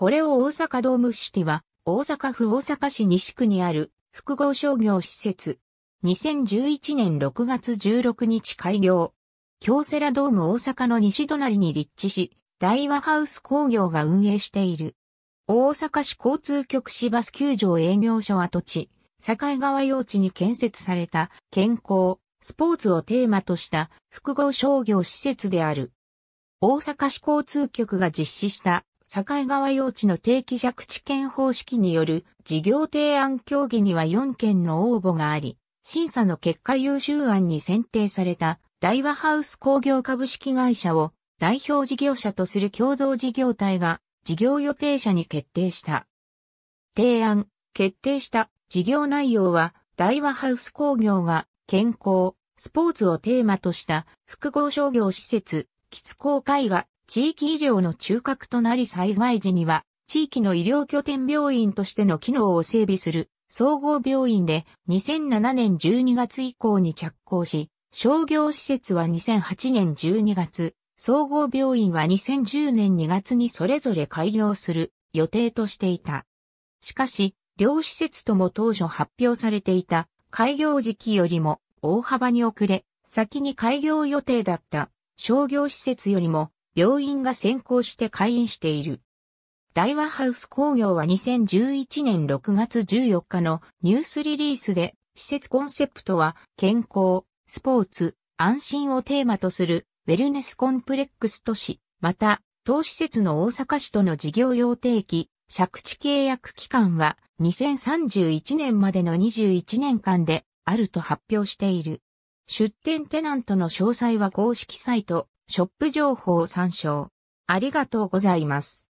フォレオ大阪ドームシティは、大阪府大阪市西区にある複合商業施設。2011年6月16日開業。京セラドーム大阪の西隣に立地し、大和ハウス工業が運営している。大阪市交通局市バス球場営業所跡地、境川用地に建設された健康、スポーツをテーマとした複合商業施設である。大阪市交通局が実施した境川用地の定期借地権方式による事業提案協議には4件の応募があり、審査の結果優秀案に選定された大和ハウス工業株式会社を代表事業者とする共同事業体が事業予定者に決定した。提案、決定した事業内容は大和ハウス工業が健康、スポーツをテーマとした複合商業施設、キツ工絵が地域医療の中核となり災害時には、地域の医療拠点病院としての機能を整備する総合病院で2007年12月以降に着工し、商業施設は2008年12月、総合病院は2010年2月にそれぞれ開業する予定としていた。しかし、両施設とも当初発表されていた開業時期よりも大幅に遅れ、先に開業予定だった商業施設よりも病院が先行して開院している。大和ハウス工業は2011年6月14日のニュースリリースで、施設コンセプトは健康、スポーツ、安心をテーマとするウェルネスコンプレックス都市、また、当施設の大阪市との事業用定期、借地契約期間は2031年までの21年間であると発表している。出店テナントの詳細は公式サイト、ショップ情報参照。ありがとうございます。